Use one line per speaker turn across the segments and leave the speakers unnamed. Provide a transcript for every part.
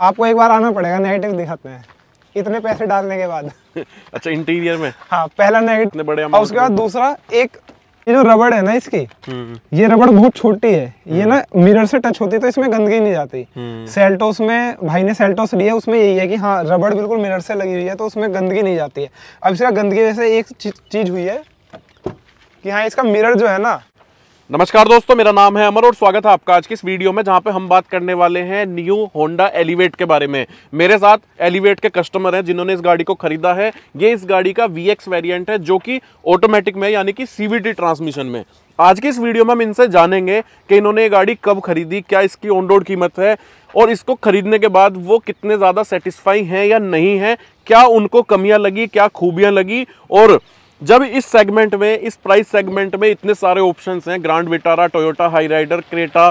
आपको एक बार आना पड़ेगा नेगेटिव दिखाते हैं इतने पैसे डालने के बाद अच्छा इंटीरियर में हाँ पहला नेगेटिव बड़े और उसके बाद दूसरा एक ये जो रबड़ है ना इसकी हम्म, हम्म। ये रबड़ बहुत छोटी है ये हम्म। ना मिरर से टच होती है तो इसमें गंदगी नहीं जाती सेल्टोस में भाई ने सेल्टोस लिया उसमें यही है कि हाँ रबड़ बिल्कुल मिरर से लगी हुई है तो उसमें गंदगी नहीं जाती है अब इसका गंदगी जैसे एक चीज हुई है कि हाँ इसका मिरर जो है ना
नमस्कार दोस्तों मेरा नाम है अमर और स्वागत है आपका आज के इस वीडियो में जहां पे हम बात करने वाले हैं न्यू होंडा एलिवेट के बारे में मेरे साथ एलिवेट के कस्टमर हैं जिन्होंने इस गाड़ी को खरीदा है ये इस गाड़ी का वी एक्स वेरियंट है जो कि ऑटोमेटिक में यानी कि सीवीटी ट्रांसमिशन में आज की इस वीडियो में हम इनसे जानेंगे कि इन्होंने ये गाड़ी कब खरीदी क्या इसकी ऑन रोड कीमत है और इसको खरीदने के बाद वो कितने ज़्यादा सेटिस्फाई हैं या नहीं है क्या उनको कमियाँ लगी क्या खूबियाँ लगी और जब इस सेगमेंट में इस प्राइस सेगमेंट में इतने सारे ऑप्शन हैं Grand Vitara Toyota Hyryder Creta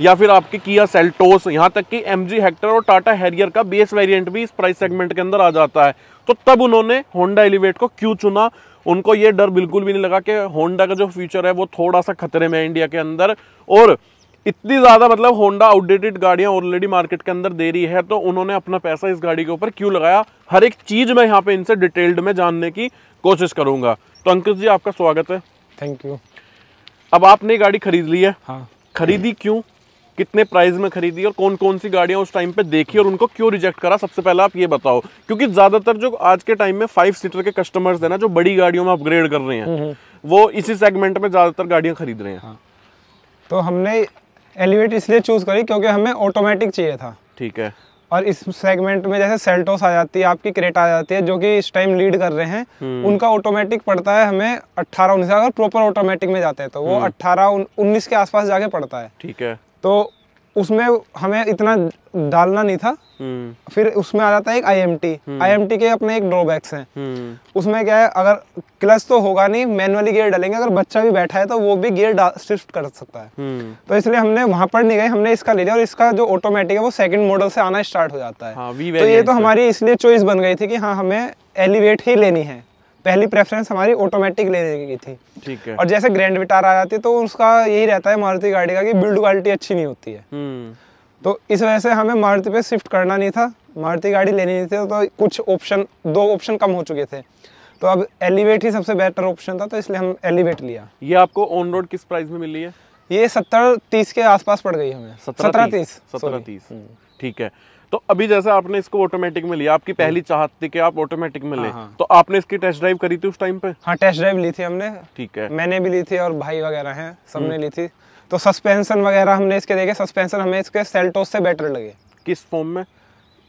या फिर आपके किया सेल्टोस यहाँ तक कि एम जी हेक्टर और टाटा हैरियर का बेस वेरिएंट भी इस प्राइस सेगमेंट के अंदर आ जाता है तो तब उन्होंने होंडा एलिवेट को क्यों चुना उनको ये डर बिल्कुल भी नहीं लगा कि होंडा का जो फ्यूचर है वो थोड़ा सा खतरे में है इंडिया के अंदर और इतनी ज़्यादा मतलब होंडा आउटडेटेड गाड़ियाँ ऑलरेडी मार्केट के अंदर दे रही है तो उन्होंने अपना पैसा इस गाड़ी के ऊपर क्यों लगाया हर एक चीज़ में यहाँ पे इनसे डिटेल्ड में जानने की कोशिश करूंगा तो अंकित जी आपका स्वागत है थैंक यू अब आपने गाड़ी खरीद ली है हाँ खरीदी क्यों कितने प्राइस में खरीदी और कौन कौन सी गाड़ियां उस टाइम पे देखी और उनको क्यों रिजेक्ट करा सबसे पहले आप ये बताओ क्योंकि ज्यादातर जो आज के टाइम में फाइव सीटर के कस्टमर्स है ना जो बड़ी गाड़ियों में अपग्रेड कर रहे हैं हम्म, हम्म। वो इसी सेगमेंट में ज्यादातर गाड़ियां खरीद रहे हैं हाँ।
तो हमने एलिवेट इसलिए चूज करी क्योंकि हमें ऑटोमेटिक चाहिए था ठीक है और इस सेगमेंट में जैसे सेल्टोस आ जाती है आपकी क्रेटा आ जाती है जो कि इस टाइम लीड कर रहे हैं हम्म। उनका ऑटोमेटिक पड़ता है हमें अट्ठारह उन्नीस अगर प्रॉपर ऑटोमेटिक में जाते हैं तो वो हम्म। अट्ठारह उन्नीस के आसपास जाके पड़ता है ठीक है तो उसमें हमें इतना डालना नहीं था हम्म। फिर उसमें आ जाता है एक आईएमटी हम्म। आईएमटी के अपने एक ड्रॉबैक्स हैं हम्म। उसमें क्या है अगर क्लच तो होगा नहीं मैनुअली गियर डालेंगे अगर बच्चा भी बैठा है तो वो भी गियर शिफ्ट कर सकता है तो इसलिए हमने वहां पर नहीं गए हमने इसका ले लिया और इसका जो ऑटोमेटिक है वो सेकंड मॉडल से आना स्टार्ट हो
जाता है हाँ, तो ये तो
हमारी इसलिए चॉइस बन गई थी कि हाँ हमें एलिवेट ही लेनी है पहली प्रेफरेंस हमारी ऑटोमेटिक लेने की थी ठीक है और जैसे ग्रैंड विटार आ जाती है तो उसका यही रहता है मारुति गाड़ी का कि बिल्ड क्वालिटी अच्छी नहीं होती है तो इस वजह से हमें मारुति पे शिफ्ट करना नहीं था मारुति गाड़ी लेनी नहीं थी तो कुछ ऑप्शन दो ऑप्शन कम हो चुके थे तो अब एलिवेट ही सबसे बेटर ऑप्शन था तो इसलिए हम एलिवेट लिया
ये आपको ऑन रोड किस प्राइस में मिली है ये सत्तर तीस के आसपास पड़ गई हमें सत्रह तीस सत्रह तीस हम्म। ठीक है तो अभी जैसे आपने इसको ऑटोमेटिक में लिया आपकी पहली हम्म। चाहत थी कि आप ऑटोमेटिक में ले हाँ, हाँ। तो आपने इसकी टेस्ट ड्राइव करी थी उस टाइम पे
हाँ टेस्ट ड्राइव ली थी हमने
ठीक है मैंने
भी ली थी और भाई वगैरह हैं सबने हम्म। ली थी तो सस्पेंसन वगैरह हमने इसके देखे सस्पेंसन हमें इसके सेल्टोस से बेटर लगे किस फॉर्म में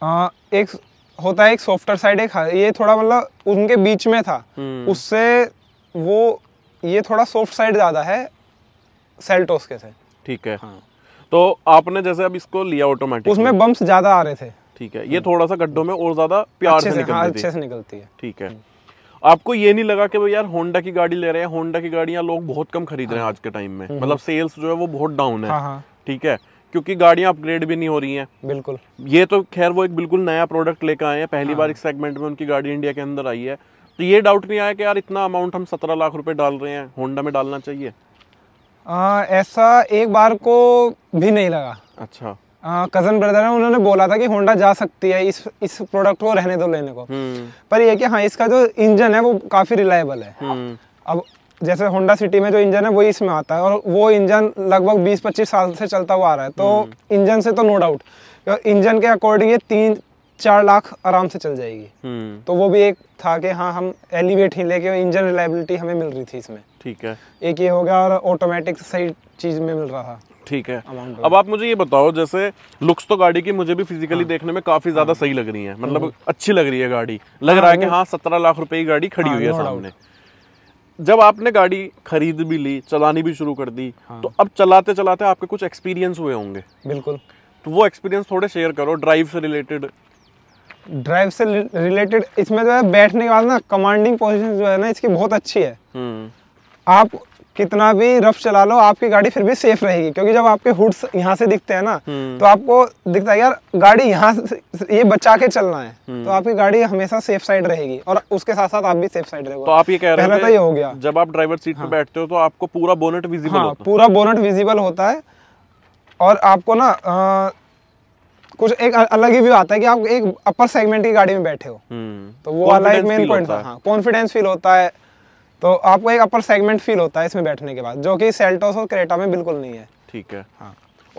आ, एक होता है एक सॉफ्टर साइड एक ये थोड़ा मतलब उनके बीच में था हम्म। उससे वो ये थोड़ा सॉफ्ट साइड ज़्यादा है सेल्टोस
के से ठीक है हाँ तो आपने जैसे अब इसको लिया ऑटोमेटिक उसमें
बम्प ज़्यादा आ रहे थे
ठीक है ये थोड़ा सा गड्ढों में और ज़्यादा प्यार हाँ, से निकलती है ठीक है हम्म। आपको ये नहीं लगा कि भाई यार होंडा की गाड़ी ले रहे हैं होंडा की गाड़ियां लोग बहुत कम खरीद रहे हैं हाँ। आज के टाइम में हम्म। मतलब सेल्स जो है वो बहुत डाउन है हाँ, हाँ। ठीक है क्योंकि गाड़ियां अपग्रेड भी नहीं हो रही हैं बिल्कुल ये तो खैर वो एक बिल्कुल नया प्रोडक्ट लेकर आए हैं पहली बार इस सेगमेंट में उनकी गाड़ी इंडिया के अंदर आई है तो ये डाउट नहीं आया कि यार इतना अमाउंट हम सत्रह लाख रुपए डाल रहे हैं होंडा में डालना चाहिए
आ, ऐसा एक बार को भी नहीं लगा अच्छा कज़न ब्रदर है उन्होंने बोला था कि होंडा जा सकती है इस इस प्रोडक्ट को रहने दो लेने को हम्म। पर यह कि हाँ इसका जो इंजन है वो काफ़ी रिलायबल है हम्म। अब जैसे होंडा सिटी में जो इंजन है वही इसमें आता है और वो इंजन लगभग 20-25 साल से चलता हुआ आ रहा है तो इंजन हम्म। से तो नो डाउट इंजन के अकॉर्डिंग ये तीन चार लाख आराम से चल जाएगी तो वो भी एक था कि हाँ हम एलिवेट ही लेके इंजन रिलायबिलिटी हमें मिल रही थी इसमें ठीक है एक ये हो गया और ऑटोमेटिक सही चीज़ में मिल रहा
ठीक है अब आप मुझे ये बताओ जैसे लुक्स तो गाड़ी की मुझे भी फिजिकली हाँ। देखने में काफी ज्यादा हाँ। सही लग रही है मतलब अच्छी लग रही है गाड़ी लग हाँ, रहा है कि हाँ सत्रह लाख रुपए की गाड़ी खड़ी हाँ, हुई है सामने जब आपने गाड़ी खरीद भी ली चलानी भी शुरू कर दी हाँ। तो अब चलाते चलाते आपके कुछ एक्सपीरियंस हुए होंगे बिल्कुल तो वो एक्सपीरियंस थोड़े शेयर करो ड्राइव से रिलेटेड
ड्राइव से रिलेटेड इसमें जो है बैठने के बाद ना कमांडिंग पोजीशन जो है ना इसकी बहुत अच्छी है हम्म। आप कितना भी रफ चला लो आपकी गाड़ी फिर भी सेफ रहेगी क्योंकि जब आपके हुड्स यहाँ से दिखते हैं ना हम्म। तो आपको दिखता है यार गाड़ी यहाँ ये बचा के चलना है हम्म। तो आपकी गाड़ी हमेशा सेफ साइड रहेगी और उसके साथ साथ आप भी सेफ साइड रहोगे तो आप ये कह रहे हैं तो हो गया
जब आप ड्राइवर सीट हाँ। बैठते हो तो आपको पूरा बोनट विजिबल हाँ, पूरा बोनट
विजिबल होता है और आपको ना कुछ एक अलग ही व्यू आता है कि आप एक अपर सेगमेंट की गाड़ी में बैठे हो हम्म। तो वो अलग मेन पॉइंट था कॉन्फिडेंस फील हाँ, होता है तो आपको एक अपर सेगमेंट फील होता है इसमें बैठने के बाद जो कि सेल्टोस और क्रेटा में बिल्कुल नहीं
है ठीक है हाँ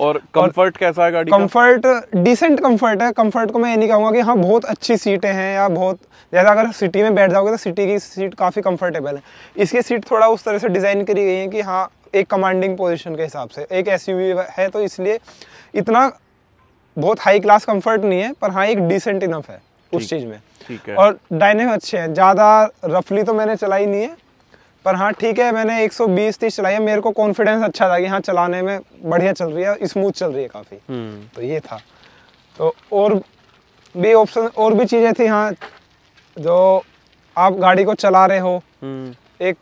और कंफर्ट कैसा है गाड़ी कंफर्ट
डिसेंट कंफर्ट है कंफर्ट को मैं ये नहीं कहूँगा कि हाँ बहुत अच्छी सीटें हैं या बहुत जैसा अगर सिटी में बैठ जाओगे तो सिटी की सीट काफ़ी कंफर्टेबल है इसकी सीट थोड़ा उस तरह से डिज़ाइन करी गई है कि हाँ एक कमांडिंग पोजीशन के हिसाब से एक एस है तो इसलिए इतना बहुत हाई क्लास कम्फर्ट नहीं है पर हाँ एक डिसेंट इनफ है उस चीज़ में ठीक है और डायनेम अच्छे हैं ज़्यादा रफली तो मैंने चलाई नहीं है पर हाँ ठीक है मैंने 120 तीस चलाई है मेरे को कॉन्फिडेंस अच्छा था कि हाँ चलाने में बढ़िया चल रही है स्मूथ चल रही है काफ़ी हम्म। तो ये था तो और भी ऑप्शन और भी चीज़ें थी हाँ जो आप गाड़ी को चला रहे हो हम्म। एक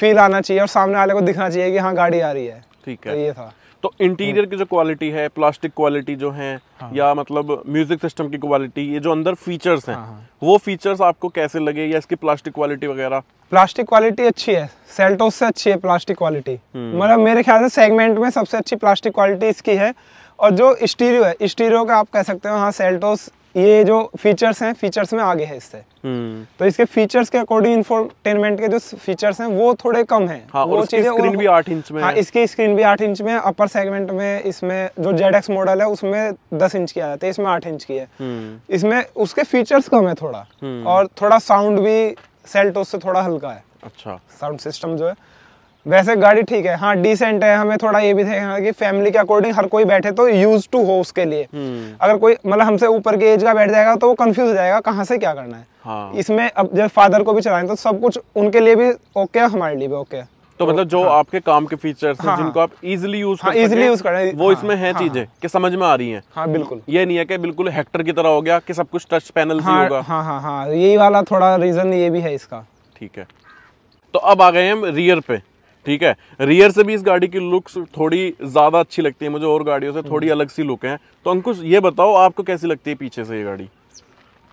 फील आना चाहिए और सामने वाले को दिखना चाहिए कि हाँ गाड़ी आ रही
है ठीक तो है तो ये था तो इंटीरियर की जो क्वालिटी है प्लास्टिक क्वालिटी जो है हाँ। या मतलब म्यूजिक सिस्टम की क्वालिटी ये जो अंदर फीचर्स हैं हाँ।, हाँ। वो फीचर्स आपको कैसे लगे या इसकी प्लास्टिक क्वालिटी वगैरह
प्लास्टिक क्वालिटी अच्छी है सेल्टोस से अच्छी है प्लास्टिक हम्म। क्वालिटी मतलब मेरे ख्याल से सेगमेंट में सबसे अच्छी प्लास्टिक क्वालिटी इसकी है और जो स्टीरियो है स्टीरियो का आप कह सकते हो हाँ सेल्टोस ये जो फीचर्स हैं फीचर्स में आगे है इससे हम्म। तो इसके फीचर्स के अकॉर्डिंग इन्फोटेनमेंट के जो फीचर्स हैं वो थोड़े कम है हाँ, वो चीजें स्क्रीन भी
आठ इंच में हाँ, इसकी
स्क्रीन भी आठ इंच में अपर सेगमेंट में इसमें जो जेड एक्स मॉडल है उसमें दस इंच की आ जाती है इसमें आठ इंच की है हम्म। इसमें उसके फीचर्स कम है थोड़ा हम्म। और थोड़ा साउंड भी सेल्टोस से थोड़ा हल्का है अच्छा साउंड सिस्टम जो है वैसे गाड़ी ठीक है हाँ डिसेंट है हमें थोड़ा ये भी देखना हाँ, कि फैमिली के अकॉर्डिंग हर कोई बैठे तो यूज टू हो उसके लिए हम्म। अगर कोई मतलब हमसे ऊपर के एज का बैठ जाएगा तो वो कंफ्यूज हो जाएगा कहाँ से क्या करना है हाँ। इसमें अब जब फादर को भी चलाएं तो सब कुछ उनके लिए भी ओके है हमारे लिए भी ओके है
तो मतलब जो हाँ। आपके काम के फीचर हाँ। जिनको हाँ। आप इजिली यूज हाँ, इजिली यूज करें वो हाँ, इसमें है हाँ, चीजें कि समझ में आ रही हैं हाँ बिल्कुल ये नहीं है कि बिल्कुल हेक्टर की तरह हो गया कि सब कुछ टच पैनल हाँ, होगा हाँ
हाँ हाँ यही वाला थोड़ा रीजन ये भी है इसका
ठीक है तो अब आ गए हम रियर पे ठीक है रियर से भी इस गाड़ी की लुक्स थोड़ी ज़्यादा अच्छी लगती है मुझे और गाड़ियों से हम्म। थोड़ी अलग सी लुक है तो अंकुश ये बताओ आपको कैसी लगती है पीछे से ये गाड़ी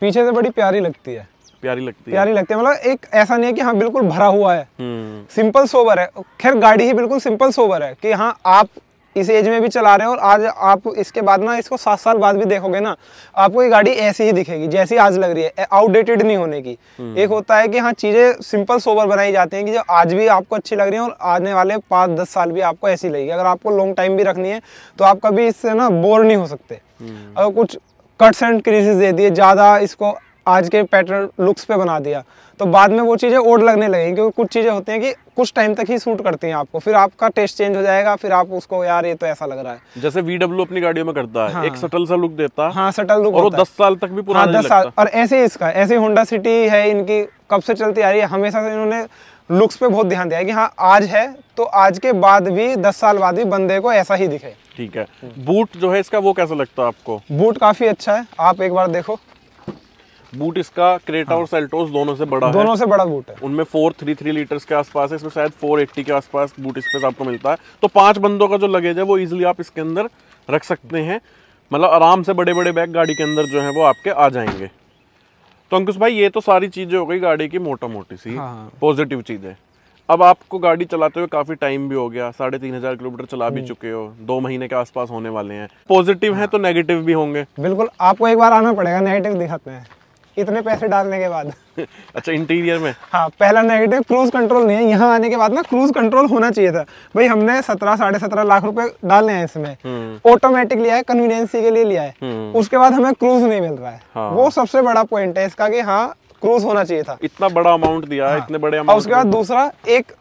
पीछे से बड़ी प्यारी लगती है
प्यारी लगती है प्यारी
लगती है मतलब एक ऐसा नहीं है कि हाँ बिल्कुल भरा हुआ है सिंपल हम्म। सोवर है खैर गाड़ी ही बिल्कुल सिंपल सोवर है कि हाँ आप इस एज में भी चला रहे हो और आज आप इसके बाद ना इसको सात साल बाद भी देखोगे ना आपको ये गाड़ी ऐसी ही दिखेगी जैसी आज लग रही है आउटडेटेड नहीं होने की हम्म। एक होता है कि हाँ चीज़ें सिंपल सोवर बनाई जाती हैं कि जो आज भी आपको अच्छी लग रही है और आने वाले पाँच दस साल भी आपको ऐसी लगेगी अगर आपको लॉन्ग टाइम भी रखनी है तो आप कभी इससे ना बोर नहीं हो सकते हम्म। अगर कुछ कट्स एंड क्रीजेस दे दिए ज़्यादा इसको आज के पैटर्न लुक्स पे बना दिया तो बाद में वो चीज़ें ओड लगने लगेंगी क्योंकि कुछ चीज़ें होती हैं कि कुछ टाइम तक ही सूट करती हैं आपको फिर आपका टेस्ट चेंज हो जाएगा फिर आप उसको यार ये तो ऐसा लग रहा है
जैसे वी अपनी गाड़ियों में करता है हाँ, एक सटल सा लुक देता हाँ, है हाँ सटल लुक और होता दस साल तक भी पूरा हाँ, दस साल
और ऐसे ही इसका ऐसे होंडा सिटी है इनकी कब से चलती आ रही है हमेशा से इन्होंने लुक्स पे बहुत ध्यान दिया कि हाँ आज है तो आज के बाद भी दस साल बाद भी बंदे को ऐसा ही दिखे
ठीक है बूट जो है इसका वो कैसा लगता है आपको
बूट काफी अच्छा है आप एक बार
देखो बूट इसका क्रेटा हाँ। और सेल्टोस दोनों से बड़ा दोनों है। से बड़ा बूट है उनमें फोर थ्री थ्री लीटर्स के आसपास है इसमें शायद फोर एट्टी के आसपास बूट इस आपको मिलता है तो पांच बंदों का जो लगेज है वो इजिली आप इसके अंदर रख सकते हैं मतलब आराम से बड़े बड़े बैग गाड़ी के अंदर जो है वो आपके आ जाएंगे तो अंकुश भाई ये तो सारी चीजें हो गई गाड़ी की मोटा मोटी सी पॉजिटिव हाँ, पॉजिटिव हाँ। चीजें अब आपको गाड़ी चलाते हुए काफी टाइम भी हो गया साढ़े तीन हजार किलोमीटर चला भी हम्म। चुके हो दो महीने के आसपास होने वाले हैं पॉजिटिव हाँ। है तो नेगेटिव भी होंगे बिल्कुल आपको एक बार आना
पड़ेगा नेगेटिव दिखाते हैं इतने पैसे डालने के बाद
अच्छा इंटीरियर में हाँ पहला
नेगेटिव क्रूज कंट्रोल नहीं है यहाँ आने के बाद ना क्रूज कंट्रोल होना चाहिए था भाई हमने सत्रह साढ़े सत्रह लाख रुपए डाले हैं
इसमें
ऑटोमेटिक लिया है कन्वीनियंसी के लिए लिया है हम्म। उसके बाद हमें क्रूज नहीं मिल रहा है हाँ। वो सबसे बड़ा पॉइंट है इसका की हाँ
क्रूज होना चाहिए था इतना बड़ा अमाउंट दिया है हाँ। इतने बड़े अमाउंट उसके बाद
दूसरा एक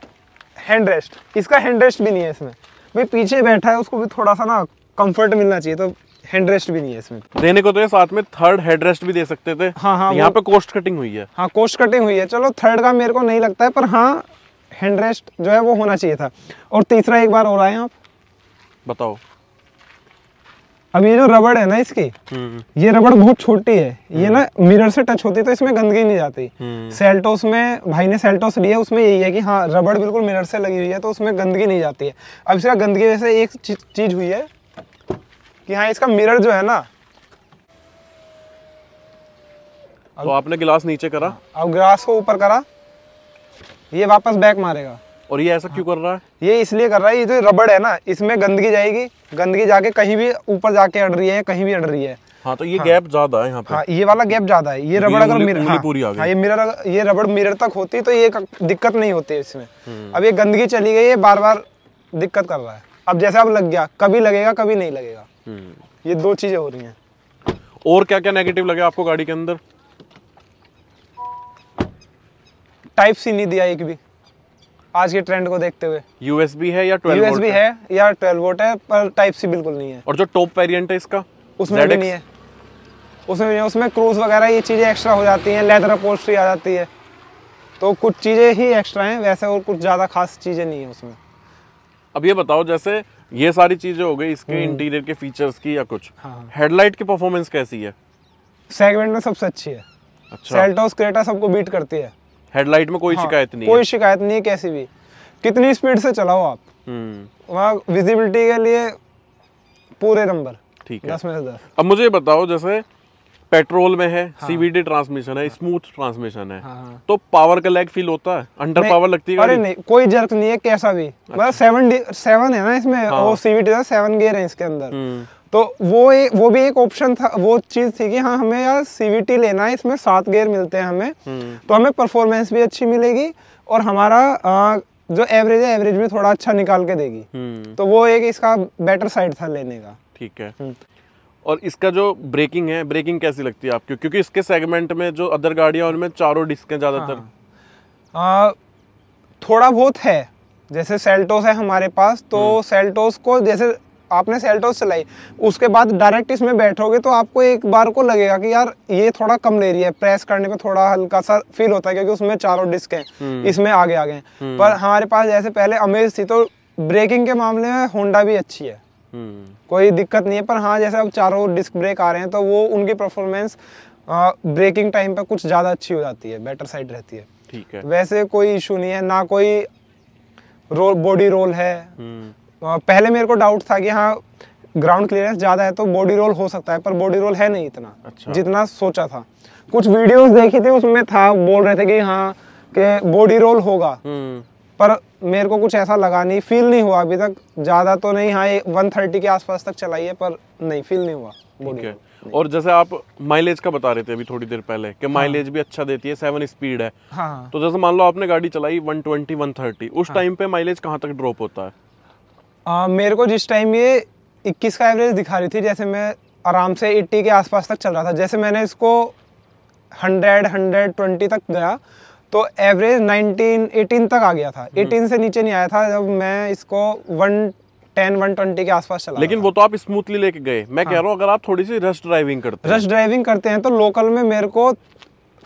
हैंड रेस्ट इसका हैंड रेस्ट भी नहीं है इसमें भाई पीछे बैठा है उसको भी थोड़ा सा ना कंफर्ट मिलना चाहिए तो हैंड भी नहीं है इसमें
देने को तो ये साथ में थर्ड हेड भी दे सकते थे हाँ हाँ यहाँ पे कोस्ट कटिंग हुई है हाँ कोस्ट कटिंग हुई है चलो थर्ड का मेरे को नहीं
लगता है पर हाँ हैंडरेस्ट जो है वो होना चाहिए था और तीसरा एक बार और आए आप बताओ अब ये जो रबड़ है ना इसकी हम्म। ये रबड़ बहुत छोटी है ये हम्म। ना मिरर से टच होती है तो इसमें गंदगी नहीं जाती सेल्टोस हम्म। में भाई ने सेल्टोस लिया उसमें यही है कि हाँ रबड़ बिल्कुल मिरर से लगी हुई है तो उसमें गंदगी नहीं जाती है अब इसका गंदगी वैसे एक चीज हुई है कि हाँ इसका मिरर जो है ना
तो आपने गिलास नीचे करा हाँ,
अब गिलास को ऊपर करा ये वापस बैक मारेगा और ये ऐसा क्यों कर रहा है ये इसलिए कर रहा है ये जो रबड़ है ना इसमें गंदगी जाएगी गंदगी जाके कहीं भी ऊपर जाके अड़ रही है कहीं भी अड़ रही है
हाँ तो ये हाँ, गैप ज्यादा है यहाँ
पे हाँ, ये वाला गैप ज्यादा है ये रबड़ अगर मिरर हाँ, पूरी आ गई हाँ, ये मिरर ये रबड़ मिरर तक होती तो ये दिक्कत नहीं होती इसमें हम्म। अब ये गंदगी चली गई है बार बार दिक्कत कर रहा है अब जैसे अब लग गया कभी लगेगा कभी नहीं लगेगा हम्म। ये दो चीज़ें हो रही हैं
और क्या क्या नेगेटिव लगे आपको गाड़ी के अंदर टाइप सी नहीं दिया एक भी
आज के ट्रेंड को देखते हुए
यूएसबी है या ट्वेल्व यूएसबी है या ट्वेल्व
वोट है पर टाइप सी बिल्कुल नहीं है
और जो टॉप वेरिएंट है इसका उसमें भी नहीं है उसमें नहीं
उसमें क्रूज वगैरह ये चीज़ें एक्स्ट्रा हो जाती हैं लेदर अपोस्ट्री आ जाती है तो कुछ चीज़ें ही एक्स्ट्रा हैं वैसे और कुछ ज़्यादा खास चीज़ें नहीं है उसमें
अब ये बताओ जैसे ये सारी चीजें हो गई इसके इंटीरियर हम्म। के फीचर्स की या कुछ हेडलाइट की परफॉर्मेंस कैसी है
सेगमेंट में सबसे अच्छी है
अच्छा सेल्टोस
क्रेटा सबको बीट करती है
हेडलाइट में कोई हाँ, शिकायत नहीं कोई
शिकायत नहीं है कैसी भी कितनी स्पीड से चलाओ आप
हम्म।
वहाँ विजिबिलिटी के लिए पूरे नंबर ठीक है दस में से दस
अब मुझे बताओ जैसे पेट्रोल में है हाँ। सीवीडी ट्रांसमिशन है हाँ। स्मूथ ट्रांसमिशन है हाँ। तो पावर का लैग फील होता है अंडर पावर लगती है अरे नहीं
कोई जर्क नहीं है कैसा भी अच्छा। सेवन मतलब सेवन है ना इसमें हाँ। वो सीवीडी था सेवन गियर है इसके अंदर हम्म। तो वो ए, वो भी एक ऑप्शन था वो चीज थी कि हाँ हमें यार सीवीटी लेना है इसमें सात गेयर मिलते हैं हमें हम्म। तो हमें परफॉर्मेंस भी अच्छी मिलेगी और हमारा जो एवरेज है एवरेज भी थोड़ा अच्छा निकाल के देगी हम्म। तो वो एक इसका बेटर साइड था लेने का
ठीक है और इसका जो ब्रेकिंग है ब्रेकिंग कैसी लगती है आपको क्योंकि इसके सेगमेंट में जो अदर गाड़ियाँ उनमें चारों डिस्क हैं ज़्यादातर
हाँ। थोड़ा बहुत है जैसे सेल्टोस है हमारे पास तो सेल्टोस हम्म। को जैसे आपने सेल्टोस चलाई उसके बाद डायरेक्ट इसमें बैठोगे तो आपको एक बार को लगेगा कि यार ये थोड़ा कम ले रही है प्रेस करने पे थोड़ा हल्का सा फील होता है क्योंकि उसमें चारों डिस्क हैं हम्म। इसमें आगे आगे हैं हम्म। पर हमारे पास जैसे पहले अमेज थी तो ब्रेकिंग के मामले में होंडा भी अच्छी है कोई दिक्कत नहीं है पर हाँ जैसे अब चारों डिस्क ब्रेक आ रहे हैं तो वो उनकी परफॉर्मेंस ब्रेकिंग टाइम पर कुछ ज़्यादा अच्छी हो जाती है बेटर साइड रहती है ठीक है वैसे कोई इशू नहीं है ना कोई रोल बॉडी रोल है हम्म। पहले मेरे को डाउट था कि हाँ ग्राउंड क्लियरेंस ज़्यादा है तो बॉडी रोल हो सकता है पर बॉडी रोल है नहीं इतना अच्छा। जितना सोचा था कुछ वीडियोस देखी थी उसमें था बोल रहे थे कि हाँ कि बॉडी रोल होगा हम्म। पर मेरे को कुछ ऐसा लगा नहीं फील नहीं हुआ अभी तक ज़्यादा तो नहीं हाँ वन थर्टी के आसपास तक चलाई है पर नहीं फील नहीं हुआ
ठीक है और जैसे आप माइलेज का बता रहे थे अभी थोड़ी देर पहले कि माइलेज हाँ। भी अच्छा देती है सेवन स्पीड है हाँ, हाँ। तो जैसे मान लो आपने गाड़ी चलाई वन ट्वेंटी वन थर्टी उस टाइम हाँ। पे माइलेज कहाँ तक ड्रॉप होता है
आ, मेरे को जिस टाइम ये इक्कीस का एवरेज दिखा रही थी जैसे मैं आराम से एट्टी के आसपास तक चल रहा था जैसे मैंने इसको हंड्रेड 120 तक गया तो एवरेज 19 18 तक आ गया था 18 हम्म। से नीचे नहीं आया था जब मैं इसको वन टेन वन के आसपास चला लेकिन
वो तो आप स्मूथली लेके गए मैं हाँ। कह रहा हूँ अगर आप थोड़ी सी रश ड्राइविंग करते हैं रश ड्राइविंग करते
हैं तो लोकल में मेरे को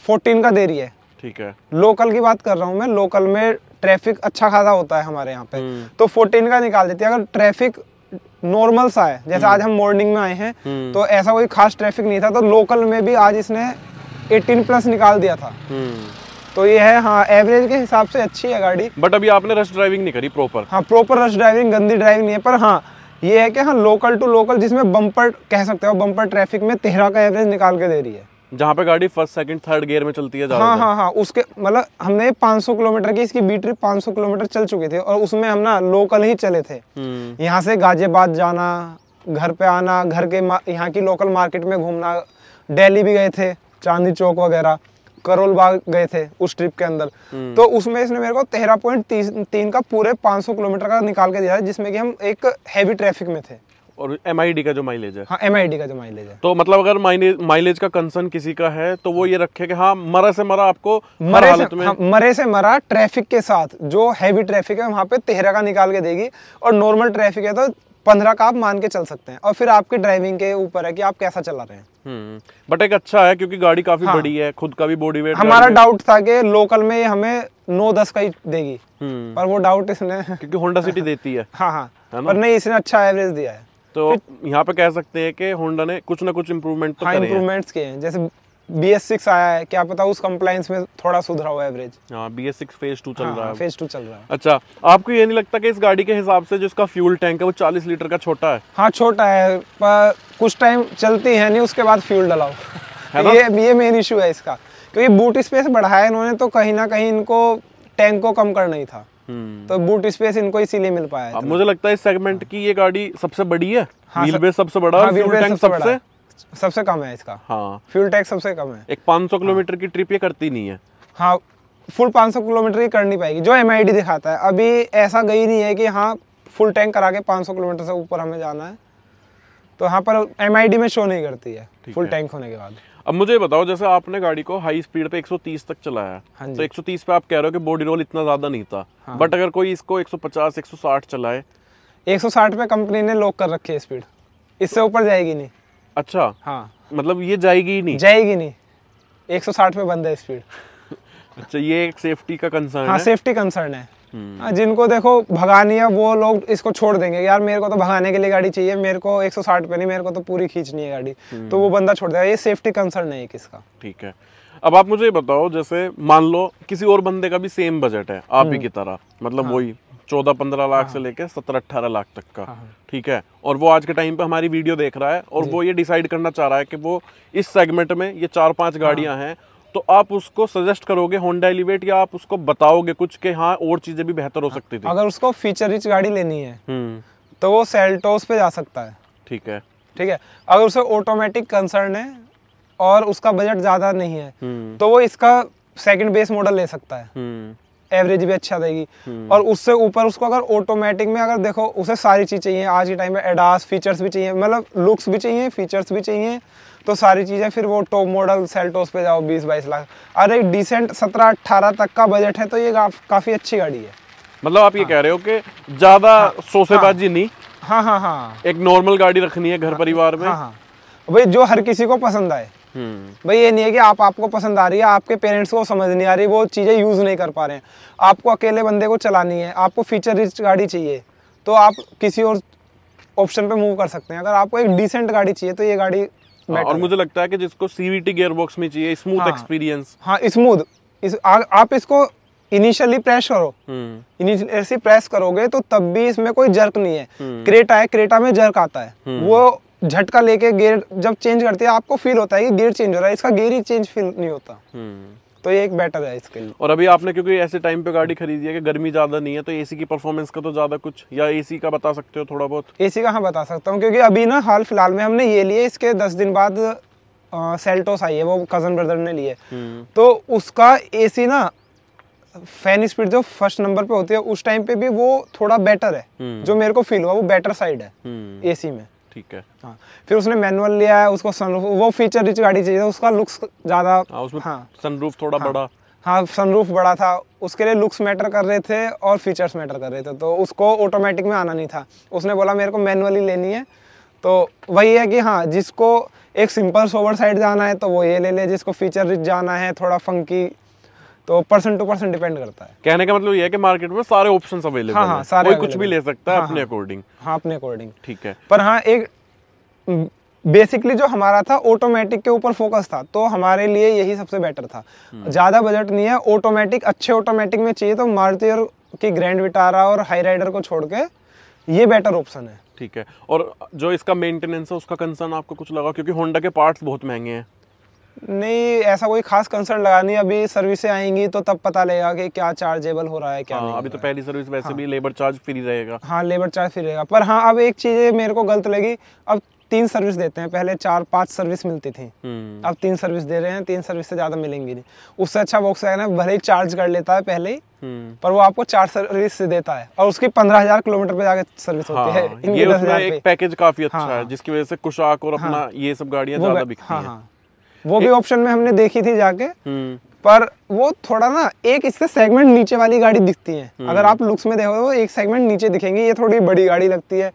14 का दे रही है ठीक है लोकल की बात कर रहा हूँ मैं लोकल में ट्रैफिक अच्छा खासा होता है हमारे यहाँ पे हम्म। तो 14 का निकाल देती है अगर ट्रैफिक नॉर्मल सा है जैसे हम्म। आज हम मॉर्निंग में आए हैं तो ऐसा कोई खास ट्रैफिक नहीं था तो लोकल में भी आज इसने 18 प्लस निकाल दिया था तो ये है हाँ एवरेज के हिसाब से अच्छी है गाड़ी
बट अभी आपने रश ड्राइविंग नहीं करी प्रॉपर
हाँ प्रॉपर रश ड्राइविंग गंदी ड्राइविंग नहीं है पर हाँ ये है कि हाँ लोकल टू लोकल जिसमें बम्पर कह सकते हो बम्पर ट्रैफिक में तेरह का एवरेज निकाल के दे
रही है जहाँ पे गाड़ी फर्स्ट सेकंड थर्ड गियर में चलती है हाँ हाँ
हाँ उसके मतलब हमने 500 किलोमीटर की इसकी बीटरी 500 किलोमीटर चल चुकी थी और उसमें हम ना लोकल ही चले थे
हम्म।
यहाँ से गाजियाबाद जाना घर पे आना घर के यहाँ की लोकल मार्केट में घूमना दिल्ली भी गए थे चांदी चौक वगैरह करोलबाग गए थे उस ट्रिप के अंदर हम्म। तो उसमें इसने मेरे को तेरह पॉइंट तीन, तीन का पूरे 500 किलोमीटर का निकाल के दिया जिसमें कि हम एक हैवी ट्रैफिक में थे
और एम का जो माइलेज है हाँ एम का जो माइलेज है तो मतलब अगर माइलेज माइलेज का कंसर्न किसी का है तो वो ये रखे कि हाँ मरे से मरा आपको मरे से में हाँ, मरे
से मरा ट्रैफिक के साथ जो हैवी ट्रैफिक है वहाँ पे तेरह का निकाल के देगी और नॉर्मल ट्रैफिक है तो पंद्रह का आप मान के चल सकते हैं और फिर आपकी ड्राइविंग के ऊपर है कि आप कैसा चला रहे हैं
हम्म। बट एक अच्छा है क्योंकि गाड़ी काफी हाँ। बड़ी है खुद का भी बॉडी वेट हमारा
डाउट था कि लोकल में हमें नौ दस
का ही देगी हम्म। पर
वो डाउट इसने क्योंकि
होंडा सिटी देती है हाँ हाँ पर नहीं इसने अच्छा एवरेज दिया है तो यहाँ पे कह सकते हैं कि होंडा ने कुछ ना कुछ इम्प्रूवमेंट तो हाँ, इम्प्रूवमेंट्स किए हैं
जैसे बी एस सिक्स आया है क्या पता उस कंप्लाइंस में थोड़ा सुधरा हुआ average
B S six phase two चल हाँ, रहा है फेज टू चल रहा है अच्छा आपको ये नहीं लगता कि इस गाड़ी के हिसाब से जिसका फ्यूल टैंक है वो चालीस लीटर का छोटा है
हाँ छोटा है पर कुछ टाइम चलती है नहीं उसके बाद फ्यूल डलाओ ये ये मेन इशू है इसका क्योंकि बूट स्पेस बढ़ाया इन्होंने तो कहीं ना कहीं इनको टैंक को कम करना ही था हम्म। तो बूट स्पेस इनको इसीलिए मिल पाया
मुझे लगता है इस सेगमेंट हाँ। की ये गाड़ी सबसे बड़ी है व्हील हाँ, सबसे बड़ा है फ्यूल टैंक सबसे सबसे कम है इसका हाँ फ्यूल टैक्स सबसे कम है एक 500 हाँ। किलोमीटर की ट्रिप ये करती नहीं है
हाँ फुल 500 किलोमीटर कर करनी पाएगी जो एम दिखाता है अभी ऐसा गई नहीं है कि हाँ फुल टैंक करा के 500 किलोमीटर से ऊपर हमें जाना है तो यहाँ पर एम में शो नहीं करती है फुल टैंक होने के बाद
अब मुझे बताओ जैसे आपने गाड़ी को हाई स्पीड पे 130 तक चलाया हाँ तो 130 पे आप कह रहे हो कि बॉडी रोल इतना ज्यादा नहीं था हाँ। बट अगर कोई इसको 150 160 चलाए 160 पे कंपनी ने लॉक कर रखी है स्पीड इससे ऊपर जाएगी नहीं अच्छा हाँ मतलब ये जाएगी ही नहीं जाएगी नहीं 160 में बंद है स्पीड अच्छा ये एक सेफ्टी का कंसर्न हाँ है?
सेफ्टी कंसर्न है हम्म। हाँ, जिनको देखो भगानी है वो लोग इसको छोड़ देंगे यार मेरे को तो भगाने के लिए गाड़ी चाहिए मेरे को 160 पे नहीं मेरे को तो पूरी खींचनी है गाड़ी हम्म। तो वो बंदा छोड़ देगा ये सेफ्टी कंसर्न
है किसका ठीक है अब आप मुझे बताओ जैसे मान लो किसी और बंदे का भी सेम बजट है आप ही हम्म। की तरह मतलब हाँ। वही चौदह पंद्रह लाख से हाँ। लेकर सत्रह अट्ठारह लाख तक का हाँ, हाँ। ठीक है और वो आज के टाइम पे हमारी वीडियो देख रहा है और वो ये डिसाइड करना चाह रहा है कि वो इस सेगमेंट में ये चार पांच गाड़ियां हैं तो आप उसको सजेस्ट करोगे होंडा एलिवेट या आप उसको बताओगे कुछ के हाँ और चीजें भी बेहतर हो सकती थी
अगर उसको फीचर रिच गाड़ी लेनी है हम्म। तो वो सेल्टोस पे जा सकता है ठीक है ठीक है अगर उसे ऑटोमेटिक कंसर्न है और उसका बजट ज्यादा नहीं है हम्म। तो वो इसका सेकंड बेस मॉडल ले सकता है हम्म। एवरेज भी अच्छा देगी हम्म। और उससे ऊपर उसको अगर ऑटोमेटिक में अगर देखो उसे सारी चीज़ चाहिए आज के टाइम में एडास फीचर्स भी चाहिए मतलब लुक्स भी चाहिए फीचर्स भी चाहिए तो सारी चीज़ें फिर वो टॉप मॉडल सेल्टोस पे जाओ बीस बाईस लाख अरे डिसेंट सत्रह अट्ठारह तक का बजट है तो ये
काफ़ी अच्छी गाड़ी है मतलब आप ये हाँ। कह रहे हो कि ज़्यादा हाँ। सोसेबाजी हाँ। नहीं हाँ हाँ हाँ एक नॉर्मल गाड़ी रखनी है घर हाँ, परिवार हाँ, में हाँ हाँ
भाई जो हर किसी को पसंद आए हम्म। भाई ये नहीं है कि आप आपको पसंद आ रही है आपके पेरेंट्स को समझ नहीं आ रही वो चीज़ें यूज़ नहीं कर पा रहे हैं आपको अकेले बंदे को चलानी है आपको फीचर रिच गाड़ी चाहिए तो आप किसी और ऑप्शन पे मूव कर सकते हैं अगर आपको एक डिसेंट गाड़ी चाहिए तो ये गाड़ी हाँ,
और मुझे लगता है कि जिसको सीवीटी गियरबॉक्स में चाहिए स्मूथ एक्सपीरियंस
हाँ हाँ स्मूथ इस आप इसको इनिशियली प्रेस करो
ऐसे
हम्म। प्रेस करोगे तो तब भी इसमें कोई जर्क नहीं है क्रेटा हम्म। है क्रेटा में जर्क आता है वो झटका लेके गियर जब चेंज करते हैं आपको फील होता है कि गियर चेंज हो रहा है इसका गियर ही चेंज फील नहीं होता
हम्म। तो ये एक बेटर है इसके लिए और अभी आपने क्योंकि ऐसे टाइम पे गाड़ी खरीदी है कि गर्मी ज़्यादा नहीं है तो एसी की परफॉर्मेंस का तो ज़्यादा कुछ या एसी का बता सकते हो थोड़ा बहुत एसी का हाँ बता सकता
हूँ क्योंकि अभी ना हाल फिलहाल में हमने ये लिए इसके दस दिन बाद सेल्टोस आई है वो कज़न ब्रदर ने लिए हम्म। तो उसका एसी ना फैन स्पीड जो फर्स्ट नंबर पे होती है उस टाइम पे भी वो थोड़ा बेटर है हम्म। जो मेरे को फील हुआ वो बेटर साइड है एसी में
ठीक है हाँ
फिर उसने मैनुअल लिया है उसको सनरूफ वो फीचर रिच गाड़ी चाहिए उसका लुक्स ज़्यादा हाँ उसमें हाँ सनरूफ थोड़ा हाँ, बड़ा हाँ सनरूफ बड़ा था उसके लिए लुक्स मैटर कर रहे थे और फीचर्स मैटर कर रहे थे तो उसको ऑटोमेटिक में आना नहीं था उसने बोला मेरे को मैनुअली लेनी है तो वही है कि हाँ जिसको एक सिंपल सोवर साइड जाना है तो वो ये ले ले जिसको फीचर रिच जाना है थोड़ा फंकी तो पर्सन टू पर्सन डिपेंड करता है
कहने का मतलब ये है कि मार्केट में सारे ऑप्शन अवेलेबल हाँ, हाँ, सारे कोई कुछ भी ले सकता है हाँ, अपने अकॉर्डिंग हाँ।,
हाँ अपने अकॉर्डिंग ठीक है पर हाँ एक बेसिकली जो हमारा था ऑटोमेटिक के ऊपर फोकस था तो हमारे लिए यही सबसे बेटर था हम्म। ज़्यादा बजट नहीं है ऑटोमेटिक अच्छे ऑटोमेटिक में चाहिए तो मारुति और की ग्रैंड विटारा और हाई राइडर को छोड़ के ये बेटर ऑप्शन है
ठीक है और जो इसका मेंटेनेंस है उसका कंसर्न आपको कुछ लगा क्योंकि होंडा के पार्ट्स बहुत महंगे हैं
नहीं ऐसा कोई खास कंसर्न लगा नहीं अभी सर्विसें आएंगी तो तब पता लगेगा कि क्या चार्जेबल
हो रहा है क्या हाँ, नहीं अभी तो पहली सर्विस वैसे हाँ, भी लेबर चार्ज फ्री रहेगा हाँ लेबर चार्ज फ्री रहेगा
पर हाँ अब एक चीज़ मेरे को गलत लगी अब तीन सर्विस देते हैं पहले चार पांच सर्विस मिलती थी हम्म। अब तीन सर्विस दे रहे हैं तीन सर्विस से ज़्यादा मिलेंगी नहीं उससे अच्छा बॉक्स है ना भले ही चार्ज कर लेता है पहले ही हम्म। पर वो आपको चार सर्विस से देता है और उसकी पंद्रह हजार किलोमीटर पे जाके सर्विस हाँ, होती है ये उसमें एक
पैकेज काफी अच्छा हाँ, है हाँ। जिसकी वजह से कुशाक और अपना हाँ। ये सब गाड़ियां ज्यादा बिकती हैं
वो भी ऑप्शन में हमने देखी थी जाके हम्म। पर वो थोड़ा ना एक इससे सेगमेंट नीचे वाली गाड़ी दिखती है हम्म। अगर आप लुक्स में देखो तो एक सेगमेंट नीचे दिखेंगे ये थोड़ी बड़ी गाड़ी
लगती है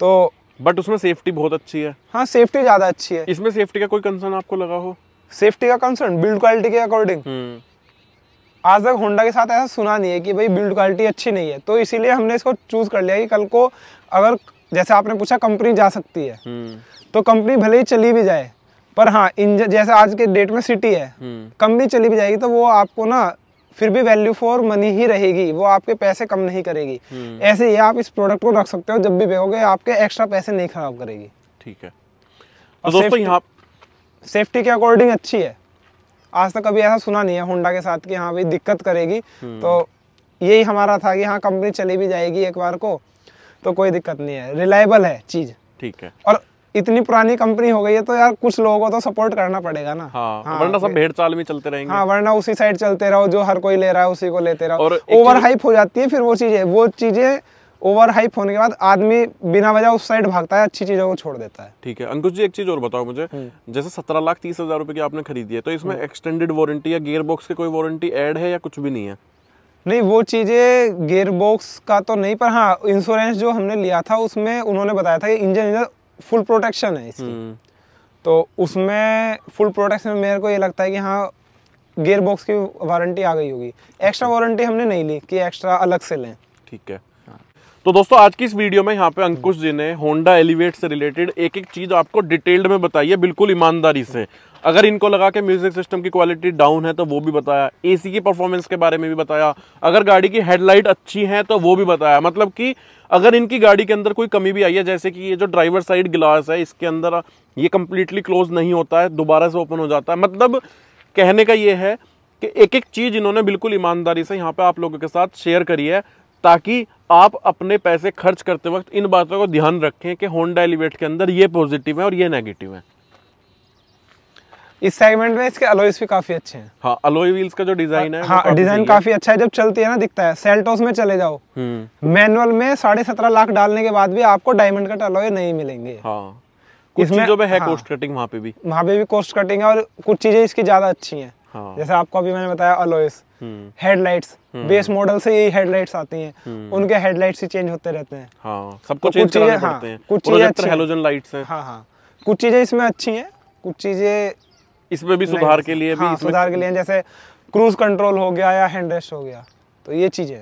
तो बट उसमें सेफ्टी बहुत अच्छी है हाँ सेफ्टी ज्यादा अच्छी है इसमें सेफ्टी का कोई कंसर्न आपको लगा हो
सेफ्टी का कंसर्न बिल्ड क्वालिटी के अकॉर्डिंग हम्म। आज तक होंडा के साथ ऐसा सुना नहीं है कि भाई बिल्ड क्वालिटी अच्छी नहीं है तो इसीलिए हमने इसको चूज कर लिया कि कल को अगर जैसे आपने पूछा कंपनी जा सकती है तो कंपनी भले ही चली भी जाए पर हाँ इंजन जैसे आज के डेट में सिटी है हम्म। कम भी चली भी जाएगी तो वो आपको ना फिर भी वैल्यू फॉर मनी ही रहेगी वो आपके पैसे कम नहीं करेगी हम्म। ऐसे ही आप इस प्रोडक्ट को रख सकते हो जब भी बेहोगे आपके एक्स्ट्रा पैसे नहीं खराब करेगी ठीक है और तो दोस्तों यहाँ सेफ्टी के अकॉर्डिंग अच्छी है आज तक कभी ऐसा सुना नहीं है होंडा के साथ कि हाँ भाई दिक्कत करेगी हम्म। तो यही हमारा था कि हाँ कंपनी चली भी जाएगी एक बार को तो कोई दिक्कत नहीं है रिलायबल है चीज़ ठीक है और इतनी पुरानी कंपनी हो गई है तो यार कुछ लोगों को तो सपोर्ट करना पड़ेगा ना हाँ, हाँ वरना सब भेड़ चाल में चलते रहेंगे हाँ वरना उसी साइड चलते रहो जो हर कोई ले रहा है उसी को लेते रहो ओवर हाइप हो जाती है फिर वो चीजें वो चीजें ओवर हाइप होने के बाद आदमी बिना वजह उस साइड भागता है अच्छी चीजों को छोड़ देता है
ठीक है अंकुश जी एक चीज और बताओ मुझे हम्म। जैसे सत्रह लाख तीस हजार रुपए की आपने खरीदी है तो इसमें एक्सटेंडेड हम्म। वारंटी या गियर बॉक्स की कोई वारंटी एड है या कुछ भी नहीं है
नहीं वो चीज़ें गियर बॉक्स का तो नहीं पर हाँ इंश्योरेंस जो हमने लिया था उसमें उन्होंने बताया था कि इंजन इंजन फुल प्रोटेक्शन है इसकी हम्म। तो उसमें फुल प्रोटेक्शन में मेरे को ये लगता है कि हाँ गेयर बॉक्स की वारंटी आ गई होगी एक्स्ट्रा वारंटी हमने नहीं ली कि एक्स्ट्रा अलग से लें
ठीक है तो दोस्तों आज की इस वीडियो में यहाँ पे अंकुश जी ने होंडा एलिवेट से रिलेटेड एक एक चीज़ आपको डिटेल्ड में बताई है बिल्कुल ईमानदारी से अगर इनको लगा के म्यूजिक सिस्टम की क्वालिटी डाउन है तो वो भी बताया एसी की परफॉर्मेंस के बारे में भी बताया अगर गाड़ी की हेडलाइट अच्छी है तो वो भी बताया मतलब कि अगर इनकी गाड़ी के अंदर कोई कमी भी आई है जैसे कि ये जो ड्राइवर साइड ग्लास है इसके अंदर ये कम्प्लीटली क्लोज नहीं होता है दोबारा से ओपन हो जाता है मतलब कहने का ये है कि एक एक चीज़ इन्होंने बिल्कुल ईमानदारी से यहाँ पे आप लोगों के साथ शेयर करी है ताकि आप अपने पैसे खर्च करते वक्त इन बातों को ध्यान रखें कि होंडा एलिवेट के अंदर ये पॉजिटिव है और ये नेगेटिव है इस सेगमेंट में इसके अलोइस भी काफी अच्छे हैं हाँ अलोई व्हील्स का जो डिजाइन है हाँ डिजाइन काफी
अच्छा है जब चलती है ना दिखता है सेल्टोस में चले जाओ मैनुअल हम्म। में साढ़े सत्रह लाख डालने के बाद भी आपको डायमंड कट अलोई नहीं मिलेंगे
हाँ इसमें जो है हाँ, कोस्ट कटिंग वहाँ पे भी
वहाँ पे भी कोस्ट कटिंग है और कुछ चीजें इसकी ज्यादा अच्छी है हाँ। जैसे आपको अभी मैंने बताया alloys hmm. Headlights hmm. Base model से यही हेडलाइट्स आती हैं हम्म। उनके हेडलाइट्स ही चेंज होते रहते हैं
हाँ, सब कुछ तो चीजें हाँ, कुछ चीजें लाइट्स हैं हाँ हाँ
कुछ चीजें इसमें अच्छी हैं कुछ चीजें
इसमें भी हाँ, सुधार के लिए भी सुधार के लिए
जैसे क्रूज कंट्रोल हो गया या हैंड रेस्ट हो गया तो ये
चीजें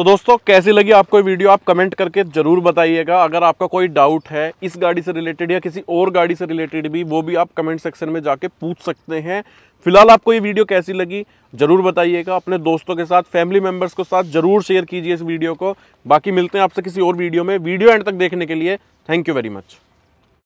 तो दोस्तों कैसी लगी आपको ये वीडियो आप कमेंट करके ज़रूर बताइएगा अगर आपका कोई डाउट है इस गाड़ी से रिलेटेड या किसी और गाड़ी से रिलेटेड भी वो भी आप कमेंट सेक्शन में जाके पूछ सकते हैं फिलहाल आपको ये वीडियो कैसी लगी ज़रूर बताइएगा अपने दोस्तों के साथ फैमिली मेम्बर्स के साथ ज़रूर शेयर कीजिए इस वीडियो को बाकी मिलते हैं आपसे किसी और वीडियो में वीडियो एंड तक देखने के लिए थैंक यू वेरी मच